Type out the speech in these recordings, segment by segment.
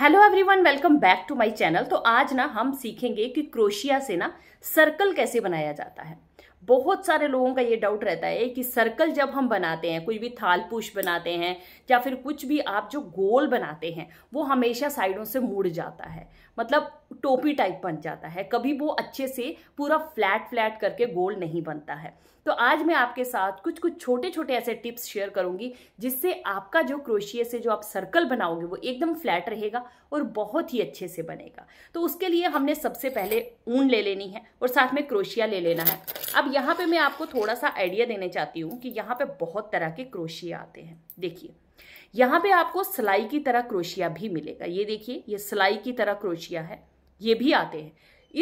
hello everyone welcome back to my channel तो आज ना हम सीखेंगे कि क्रोशिया से ना सर्कल कैसे बनाया जाता है बहुत सारे लोगों का ये डाउट रहता है कि सर्कल जब हम बनाते हैं कोई भी थाल पुश बनाते हैं या फिर कुछ भी आप जो गोल बनाते हैं वो हमेशा साइडों से मुड़ जाता है मतलब टोपी टाइप बन जाता है कभी वो अच्छे से पूरा फ्लैट फ्लैट करके गोल नहीं बनता है तो आज मैं आपके साथ कुछ कुछ छोटे छोटे ऐसे टिप्स शेयर करूंगी जिससे आपका जो क्रोशिए से जो आप सर्कल बनाओगे वो एकदम फ्लैट रहेगा और बहुत ही अच्छे से बनेगा तो उसके लिए हमने सबसे पहले ऊन ले लेनी है और साथ में क्रोशिया ले लेना है अब यहाँ पे मैं आपको थोड़ा सा आइडिया देने चाहती हूँ कि यहाँ पे बहुत तरह के क्रोशिए आते हैं देखिए यहाँ पे आपको सिलाई की तरह क्रोशिया भी मिलेगा ये देखिए ये सिलाई की तरह क्रोशिया है ये भी आते हैं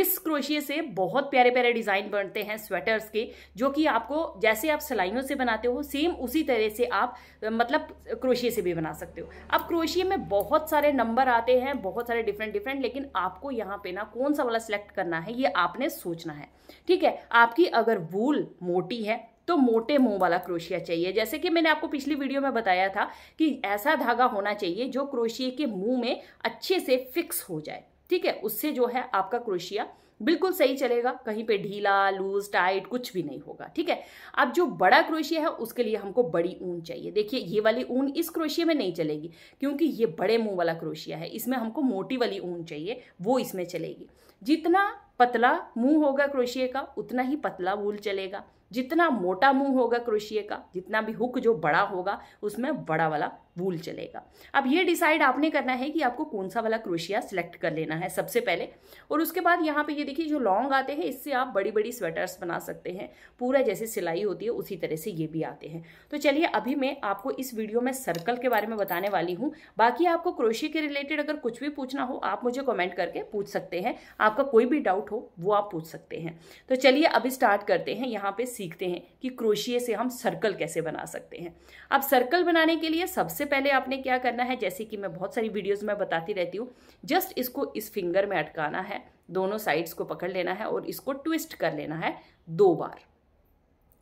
इस क्रोशिए से बहुत प्यारे प्यारे डिज़ाइन बनते हैं स्वेटर्स के जो कि आपको जैसे आप सिलाइयों से बनाते हो सेम उसी तरह से आप मतलब क्रोशिए से भी बना सकते हो अब क्रोशिए में बहुत सारे नंबर आते हैं बहुत सारे डिफरेंट डिफरेंट लेकिन आपको यहाँ पे ना कौन सा वाला सिलेक्ट करना है ये आपने सोचना है ठीक है आपकी अगर वूल मोटी है तो मोटे मुंह वाला क्रोशिया चाहिए जैसे कि मैंने आपको पिछली वीडियो में बताया था कि ऐसा धागा होना चाहिए जो क्रोशिए के मुंह में अच्छे से फिक्स हो जाए ठीक है उससे जो है आपका क्रोशिया बिल्कुल सही चलेगा कहीं पे ढीला लूज टाइट कुछ भी नहीं होगा ठीक है अब जो बड़ा क्रोशिया है उसके लिए हमको बड़ी ऊन चाहिए देखिए ये वाली ऊन इस क्रोशिया में नहीं चलेगी क्योंकि ये बड़े मुंह वाला क्रोशिया है इसमें हमको मोटी वाली ऊन चाहिए वो इसमें चलेगी जितना पतला मुंह होगा क्रोशिया का उतना ही पतला वूल चलेगा जितना मोटा मुंह होगा क्रोशिए का जितना भी हुक जो बड़ा होगा उसमें बड़ा वाला वूल चलेगा अब ये डिसाइड आपने करना है कि आपको कौन सा वाला क्रोशिया सिलेक्ट कर लेना है सबसे पहले और उसके बाद यहाँ पे ये देखिए जो लॉन्ग आते हैं इससे आप बड़ी बड़ी स्वेटर्स बना सकते हैं पूरा जैसे सिलाई होती है उसी तरह से ये भी आते हैं तो चलिए अभी मैं आपको इस वीडियो में सर्कल के बारे में बताने वाली हूँ बाकी आपको क्रोशिया के रिलेटेड अगर कुछ भी पूछना हो आप मुझे कॉमेंट करके पूछ सकते हैं आपका कोई भी डाउट हो वो आप पूछ सकते हैं तो चलिए अभी स्टार्ट करते हैं यहाँ पे सी सीखते हैं कि क्रोशिए से हम सर्कल कैसे बना सकते हैं अब सर्कल बनाने के लिए सबसे पहले आपने क्या करना है जैसे कि मैं बहुत सारी वीडियोस में बताती रहती हूँ जस्ट इसको इस फिंगर में अटकाना है दोनों साइड्स को पकड़ लेना है और इसको ट्विस्ट कर लेना है दो बार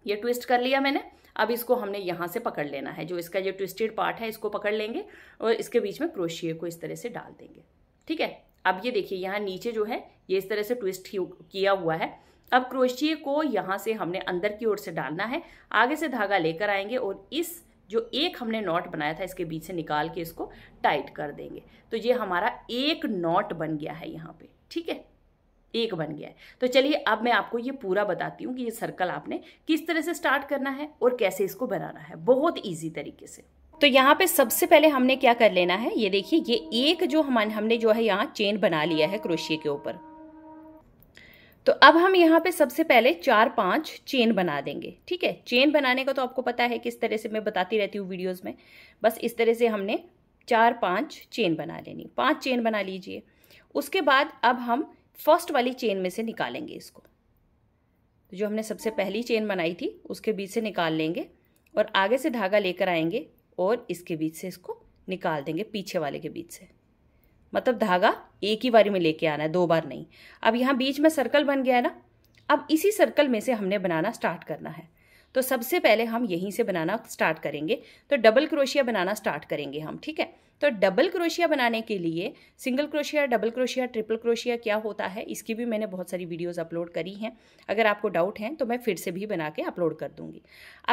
ये ट्विस्ट कर लिया मैंने अब इसको हमने यहाँ से पकड़ लेना है जो इसका जो ट्विस्टेड पार्ट है इसको पकड़ लेंगे और इसके बीच में क्रोशिए को इस तरह से डाल देंगे ठीक है अब ये देखिए यहाँ नीचे जो है ये इस तरह से ट्विस्ट किया हुआ है अब क्रोशिए को यहाँ से हमने अंदर की ओर से डालना है आगे से धागा लेकर आएंगे और इस जो एक हमने नॉट बनाया था इसके बीच से निकाल के इसको टाइट कर देंगे तो ये हमारा एक नॉट बन गया है यहाँ पे ठीक है एक बन गया है तो चलिए अब मैं आपको ये पूरा बताती हूँ कि ये सर्कल आपने किस तरह से स्टार्ट करना है और कैसे इसको बनाना है बहुत ईजी तरीके से तो यहाँ पे सबसे पहले हमने क्या कर लेना है ये देखिए ये एक जो हम हमने जो है यहाँ चेन बना लिया है क्रोशिए के ऊपर तो अब हम यहाँ पे सबसे पहले चार पांच चेन बना देंगे ठीक है चेन बनाने का तो आपको पता है किस तरह से मैं बताती रहती हूँ वीडियोस में बस इस तरह से हमने चार पांच चेन बना लेनी पांच चेन बना लीजिए उसके बाद अब हम फर्स्ट वाली चेन में से निकालेंगे इसको तो जो हमने सबसे पहली चेन बनाई थी उसके बीच से निकाल लेंगे और आगे से धागा लेकर आएंगे और इसके बीच से इसको निकाल देंगे पीछे वाले के बीच से मतलब धागा एक ही बारी में लेके आना है दो बार नहीं अब यहाँ बीच में सर्कल बन गया है ना अब इसी सर्कल में से हमने बनाना स्टार्ट करना है तो सबसे पहले हम यहीं से बनाना स्टार्ट करेंगे तो डबल क्रोशिया बनाना स्टार्ट करेंगे हम ठीक है तो डबल क्रोशिया बनाने के लिए single crochet double crochet triple crochet क्या होता है इसकी भी मैंने बहुत सारी वीडियोस अपलोड करी हैं अगर आपको डाउट हैं तो मैं फिर से भी बना के अपलोड कर दूंगी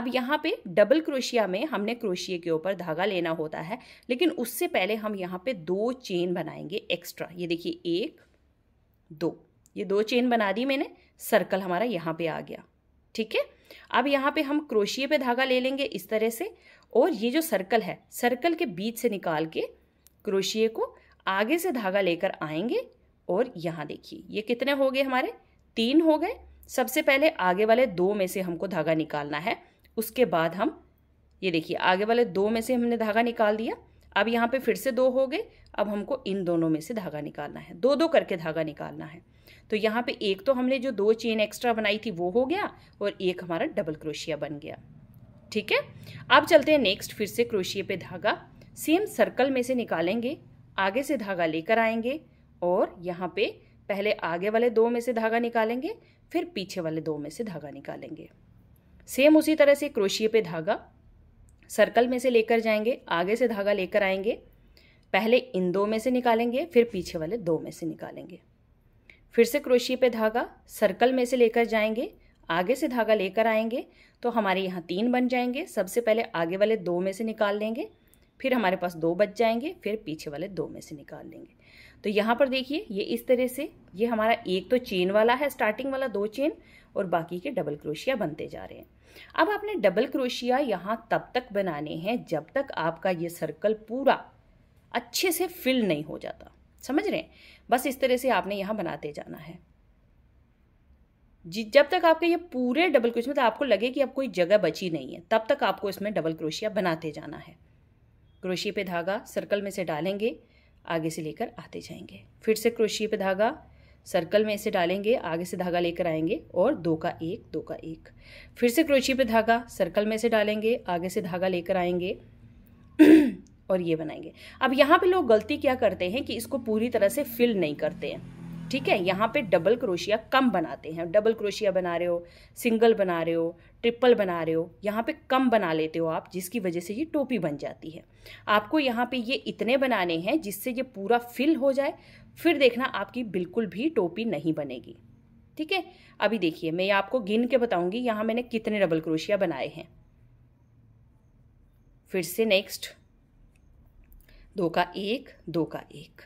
अब यहाँ पे डबल क्रोशिया में हमने क्रोशिए के ऊपर धागा लेना होता है लेकिन उससे पहले हम यहाँ पर दो चेन बनाएंगे एक्स्ट्रा ये देखिए एक दो ये दो चेन बना दी मैंने सर्कल हमारा यहाँ पर आ गया ठीक है अब यहाँ पे हम क्रोशिए पे धागा ले लेंगे इस तरह से और ये जो सर्कल है सर्कल के बीच से निकाल के क्रोशिए को आगे से धागा लेकर आएंगे और यहाँ देखिए ये कितने हो गए हमारे तीन हो गए सबसे पहले आगे वाले दो में से हमको धागा निकालना है उसके बाद हम ये देखिए आगे वाले दो में से हमने धागा निकाल दिया अब यहाँ पे फिर से दो हो गए अब हमको इन दोनों में से धागा निकालना है दो दो करके धागा निकालना है तो यहाँ पे एक तो हमने जो दो चेन एक्स्ट्रा बनाई थी वो हो गया और एक हमारा डबल क्रोशिया बन गया ठीक है अब चलते हैं नेक्स्ट फिर से क्रोशिए पे धागा सेम सर्कल में से निकालेंगे आगे से धागा लेकर आएंगे और यहाँ पे पहले आगे वाले दो में से धागा निकालेंगे फिर पीछे वाले दो में से धागा निकालेंगे सेम उसी तरह से क्रोशिए पे धागा सर्कल में से लेकर जाएंगे आगे से धागा लेकर आएंगे पहले इन दो में से निकालेंगे फिर पीछे वाले दो में से निकालेंगे फिर से क्रोशिए पे धागा सर्कल में से लेकर जाएंगे आगे से धागा लेकर आएंगे तो हमारे यहाँ तीन बन जाएंगे सबसे पहले आगे वाले दो में से निकाल लेंगे फिर हमारे पास दो बच जाएंगे फिर पीछे वाले दो में से निकाल लेंगे तो यहाँ पर देखिए ये इस तरह से ये हमारा एक तो चेन वाला है स्टार्टिंग वाला दो चेन और बाकी के डबल क्रोशिया बनते जा रहे हैं अब आपने डबल क्रोशिया यहाँ तब तक बनाने हैं जब तक आपका ये सर्कल पूरा अच्छे से फिल नहीं हो जाता समझ रहे हैं बस इस तरह से आपने यहाँ बनाते जाना है जी जब तक आपके ये पूरे डबल क्रोशिया मतलब आपको लगे कि अब कोई जगह बची नहीं है तब तक आपको इसमें डबल क्रोशिया बनाते जाना है क्रोशिया पे धागा सर्कल में से डालेंगे आगे से लेकर आते जाएंगे फिर से क्रोशिया पे धागा सर्कल में से डालेंगे आगे से धागा लेकर आएंगे और दो का एक दो का एक फिर से क्रोशिया पे धागा सर्कल में से डालेंगे आगे से धागा लेकर आएंगे और ये बनाएंगे अब यहाँ पे लोग गलती क्या करते हैं कि इसको पूरी तरह से फिल नहीं करते हैं ठीक है यहाँ पे डबल क्रोशिया कम बनाते हैं डबल क्रोशिया बना रहे हो सिंगल बना रहे हो ट्रिपल बना रहे हो यहाँ पे कम बना लेते हो आप जिसकी वजह से ये टोपी बन जाती है आपको यहाँ पे ये इतने बनाने हैं जिससे ये पूरा फिल हो जाए फिर देखना आपकी बिल्कुल भी टोपी नहीं बनेगी ठीक है अभी देखिए मैं आपको गिन के बताऊंगी यहाँ मैंने कितने डबल क्रोशिया बनाए हैं फिर से नेक्स्ट दो का एक दो का एक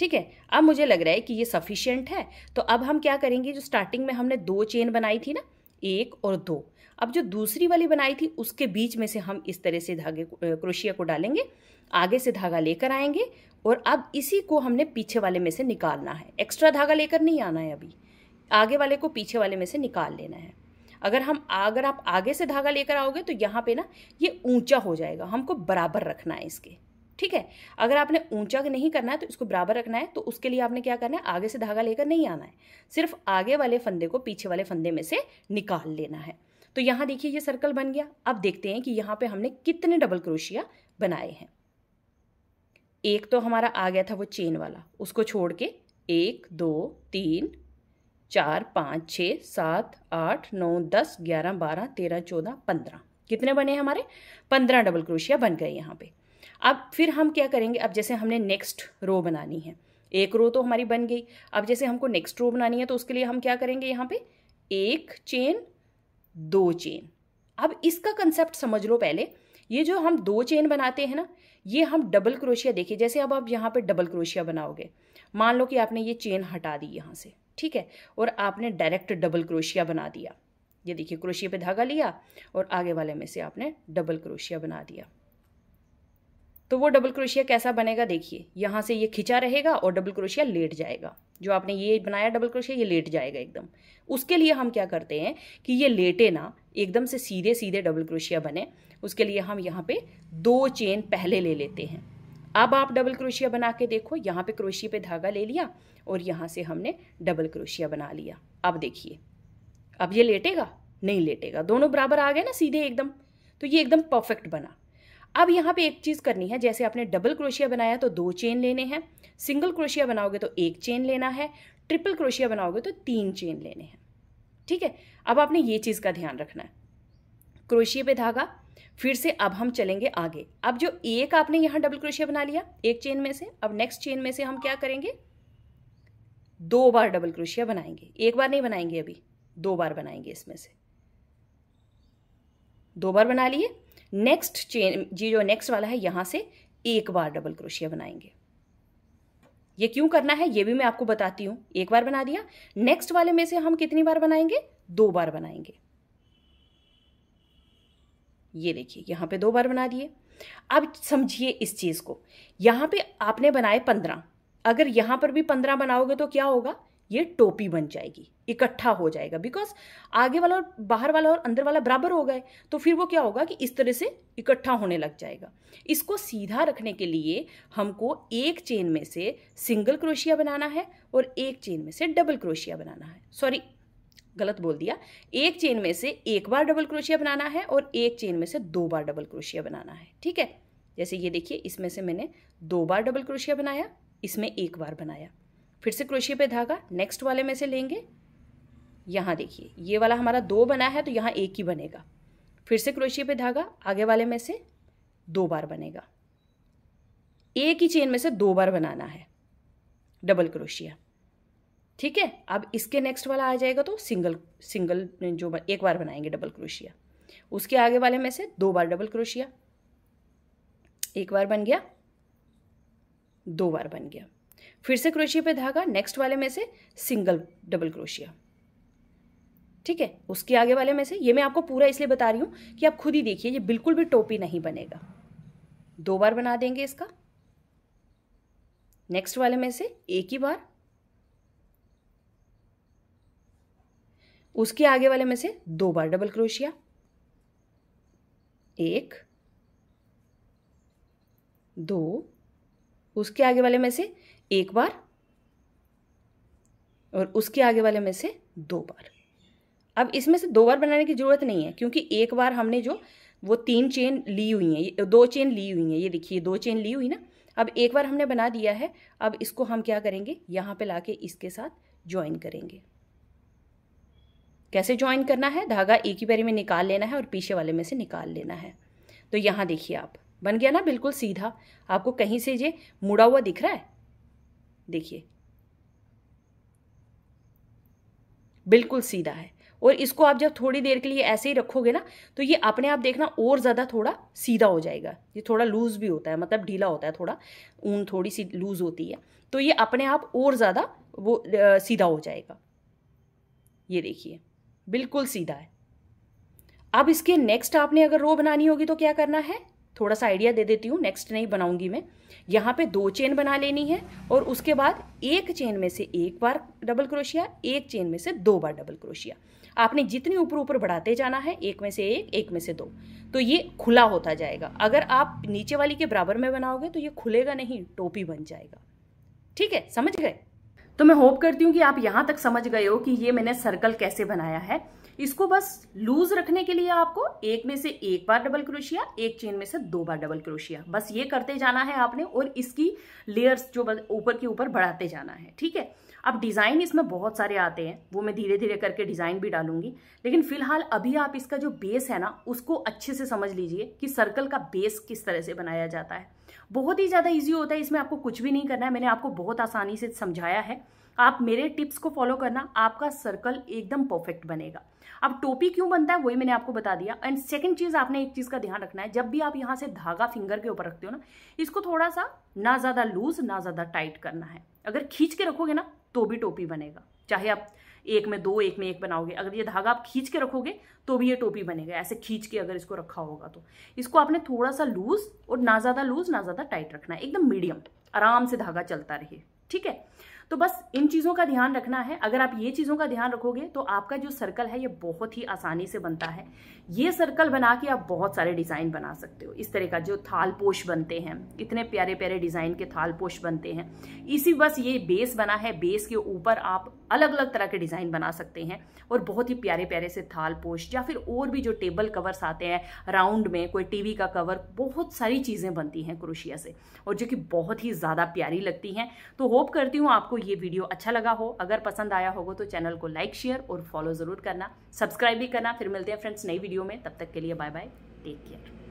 ठीक है अब मुझे लग रहा है कि ये सफिशियंट है तो अब हम क्या करेंगे जो स्टार्टिंग में हमने दो चेन बनाई थी ना एक और दो अब जो दूसरी वाली बनाई थी उसके बीच में से हम इस तरह से धागे क्रोशिया को डालेंगे आगे से धागा लेकर आएंगे और अब इसी को हमने पीछे वाले में से निकालना है एक्स्ट्रा धागा लेकर नहीं आना है अभी आगे वाले को पीछे वाले में से निकाल लेना है अगर हम अगर आप आगे से धागा लेकर आओगे तो यहाँ पे ना ये ऊंचा हो जाएगा हमको बराबर रखना है इसके ठीक है अगर आपने ऊंचा नहीं करना है तो इसको बराबर रखना है तो उसके लिए आपने क्या करना है आगे से धागा लेकर नहीं आना है सिर्फ आगे वाले फंदे को पीछे वाले फंदे में से निकाल लेना है तो यहाँ देखिए ये सर्कल बन गया अब देखते हैं कि यहाँ पे हमने कितने डबल क्रोशिया बनाए हैं एक तो हमारा आ गया था वो चेन वाला उसको छोड़ के एक दो तीन चार पाँच छः सात आठ नौ दस ग्यारह बारह तेरह चौदह पंद्रह कितने बने हमारे पंद्रह डबल क्रोशिया बन गए यहाँ पे अब फिर हम क्या करेंगे अब जैसे हमने नेक्स्ट रो बनानी है एक रो तो हमारी बन गई अब जैसे हमको नेक्स्ट रो बनानी है तो उसके लिए हम क्या करेंगे यहाँ पे एक चेन दो चेन अब इसका कंसेप्ट समझ लो पहले ये जो हम दो चेन बनाते हैं ना ये हम डबल क्रोशिया देखिए जैसे अब आप यहाँ पे डबल क्रोशिया बनाओगे मान लो कि आपने ये चेन हटा दी यहाँ से ठीक है और आपने डायरेक्ट डबल क्रोशिया बना दिया ये देखिए क्रोशिया पे धागा लिया और आगे वाले में से आपने डबल क्रोशिया बना दिया तो वो डबल क्रोशिया कैसा बनेगा देखिए यहाँ से ये खिंचा रहेगा और डबल क्रोशिया लेट जाएगा जो आपने ये बनाया डबल क्रोशिया ये लेट जाएगा एकदम उसके लिए हम क्या करते हैं कि ये लेटे ना एकदम से सीधे सीधे डबल क्रोशिया बने उसके लिए हम यहाँ पे दो चेन पहले ले लेते हैं अब आप डबल क्रोशिया बना के देखो यहाँ पे क्रोशिया पे धागा ले लिया और यहाँ से हमने डबल क्रोशिया बना लिया अब देखिए अब ये लेटेगा नहीं लेटेगा दोनों बराबर आ गए ना सीधे एकदम तो ये एकदम परफेक्ट बना अब यहाँ पे एक चीज़ करनी है जैसे आपने डबल क्रोशिया बनाया तो दो चेन लेने हैं सिंगल क्रोशिया बनाओगे तो एक चेन लेना है ट्रिपल क्रोशिया बनाओगे तो तीन चेन लेने हैं ठीक है अब आपने ये चीज़ का ध्यान रखना है क्रोशिया पे धागा फिर से अब हम चलेंगे आगे अब जो एक आपने यहाँ डबल क्रोशिया बना लिया एक चेन में से अब नेक्स्ट चेन में से हम क्या करेंगे दो बार डबल क्रोशिया बनाएंगे एक बार नहीं बनाएंगे अभी दो बार बनाएंगे इसमें से दो बार बना लिए नेक्स्ट चेन ये जो नेक्स्ट वाला है यहाँ से एक बार डबल क्रोशिया बनाएंगे ये क्यों करना है ये भी मैं आपको बताती हूँ एक बार बना दिया नेक्स्ट वाले में से हम कितनी बार बनाएंगे दो बार बनाएंगे ये देखिए यहाँ पे दो बार बना दिए अब समझिए इस चीज़ को यहाँ पे आपने बनाए पंद्रह अगर यहाँ पर भी पंद्रह बनाओगे तो क्या होगा ये टोपी बन जाएगी इकट्ठा हो जाएगा बिकॉज आगे वाला और बाहर वाला और अंदर वाला बराबर हो गए तो फिर वो क्या होगा कि इस तरह से इकट्ठा होने लग जाएगा इसको सीधा रखने के लिए हमको एक चेन में से सिंगल क्रोशिया बनाना है और एक चेन में से डबल क्रोशिया बनाना है सॉरी गलत बोल दिया एक चेन में से एक बार डबल क्रोशिया बनाना है और एक चेन में से दो बार डबल क्रोशिया बनाना है ठीक है जैसे ये देखिए इसमें से मैंने दो बार डबल क्रोशिया बनाया इसमें एक बार बनाया फिर से क्रोशिया पे धागा नेक्स्ट वाले में से लेंगे यहाँ देखिए ये वाला हमारा दो बना है तो यहाँ एक ही बनेगा फिर से क्रोशिया पे धागा आगे वाले में से दो बार बनेगा एक ही चेन में से दो बार बनाना है डबल क्रोशिया ठीक है अब इसके नेक्स्ट वाला आ जाएगा तो सिंगल सिंगल जो एक बार बनाएंगे डबल क्रोशिया उसके आगे वाले में से दो बार डबल क्रोशिया एक बार बन गया दो बार बन गया फिर से क्रोशिया पे धागा नेक्स्ट वाले में से सिंगल डबल क्रोशिया ठीक है उसके आगे वाले में से ये मैं आपको पूरा इसलिए बता रही हूँ कि आप खुद ही देखिए ये बिल्कुल भी टोपी नहीं बनेगा दो बार बना देंगे इसका नेक्स्ट वाले में से एक ही बार उसके आगे वाले में से दो बार डबल क्रोशिया एक दो उसके आगे वाले में से एक बार और उसके आगे वाले में से दो बार अब इसमें से दो बार बनाने की ज़रूरत नहीं है क्योंकि एक बार हमने जो वो तीन चेन ली हुई हैं दो चेन ली हुई हैं ये देखिए दो चेन ली हुई ना अब एक बार हमने बना दिया है अब इसको हम क्या करेंगे यहाँ पे लाके इसके साथ ज्वाइन करेंगे कैसे ज्वाइन करना है धागा एक ही पैरी में निकाल लेना है और पीछे वाले में से निकाल लेना है तो यहाँ देखिए आप बन गया ना बिल्कुल सीधा आपको कहीं से ये मुड़ा हुआ दिख रहा है देखिए बिल्कुल सीधा है और इसको आप जब थोड़ी देर के लिए ऐसे ही रखोगे ना तो ये अपने आप देखना और ज़्यादा थोड़ा सीधा हो जाएगा ये थोड़ा लूज़ भी होता है मतलब ढीला होता है थोड़ा ऊन थोड़ी सी लूज़ होती है तो ये अपने आप और ज़्यादा वो सीधा हो जाएगा ये देखिए बिल्कुल सीधा है अब इसके नेक्स्ट आपने अगर रो बनानी होगी तो क्या करना है थोड़ा सा आइडिया दे देती हूँ नेक्स्ट नहीं बनाऊंगी मैं यहाँ पे दो चेन बना लेनी है और उसके बाद एक चेन में से एक बार डबल क्रोशिया एक चेन में से दो बार डबल क्रोशिया आपने जितनी ऊपर ऊपर बढ़ाते जाना है एक में से एक एक में से दो तो ये खुला होता जाएगा अगर आप नीचे वाली के बराबर में बनाओगे तो ये खुलेगा नहीं टोपी बन जाएगा ठीक है समझ गए तो मैं होप करती हूँ कि आप यहाँ तक समझ गए हो कि ये मैंने सर्कल कैसे बनाया है इसको बस लूज रखने के लिए आपको एक में से एक बार डबल क्रोशिया एक चेन में से दो बार डबल क्रोशिया बस ये करते जाना है आपने और इसकी लेयर्स जो ऊपर के ऊपर बढ़ाते जाना है ठीक है अब डिज़ाइन इसमें बहुत सारे आते हैं वो मैं धीरे धीरे करके डिज़ाइन भी डालूंगी लेकिन फिलहाल अभी आप इसका जो बेस है ना उसको अच्छे से समझ लीजिए कि सर्कल का बेस किस तरह से बनाया जाता है बहुत ही ज़्यादा ईजी होता है इसमें आपको कुछ भी नहीं करना है मैंने आपको बहुत आसानी से समझाया है आप मेरे टिप्स को फॉलो करना आपका सर्कल एकदम परफेक्ट बनेगा अब टोपी क्यों बनता है वही मैंने आपको बता दिया एंड सेकंड चीज़ आपने एक चीज़ का ध्यान रखना है जब भी आप यहाँ से धागा फिंगर के ऊपर रखते हो ना इसको थोड़ा सा ना ज़्यादा लूज ना ज़्यादा टाइट करना है अगर खींच के रखोगे ना तो भी टोपी बनेगा चाहे आप एक में दो एक में एक बनाओगे अगर ये धागा आप खींच के रखोगे तो भी ये टोपी बनेगा ऐसे खींच के अगर इसको रखा होगा तो इसको आपने थोड़ा सा लूज और ना ज़्यादा लूज ना ज़्यादा टाइट रखना है एकदम मीडियम आराम से धागा चलता रहे ठीक है तो बस इन चीज़ों का ध्यान रखना है अगर आप ये चीज़ों का ध्यान रखोगे तो आपका जो सर्कल है ये बहुत ही आसानी से बनता है ये सर्कल बना के आप बहुत सारे डिज़ाइन बना सकते हो इस तरह का जो थाल पोश बनते हैं इतने प्यारे प्यारे डिज़ाइन के थाल पोश बनते हैं इसी बस ये बेस बना है बेस के ऊपर आप अलग अलग तरह के डिज़ाइन बना सकते हैं और बहुत ही प्यारे प्यारे से थाल पोश या फिर और भी जो टेबल कवर्स आते हैं राउंड में कोई टीवी का कवर बहुत सारी चीज़ें बनती हैं क्रोशिया से और जो कि बहुत ही ज़्यादा प्यारी लगती हैं तो होप करती हूँ आपको आपको ये वीडियो अच्छा लगा हो अगर पसंद आया होगा तो चैनल को लाइक शेयर और फॉलो ज़रूर करना सब्सक्राइब भी करना फिर मिलते हैं फ्रेंड्स नई वीडियो में तब तक के लिए बाय बाय टेक केयर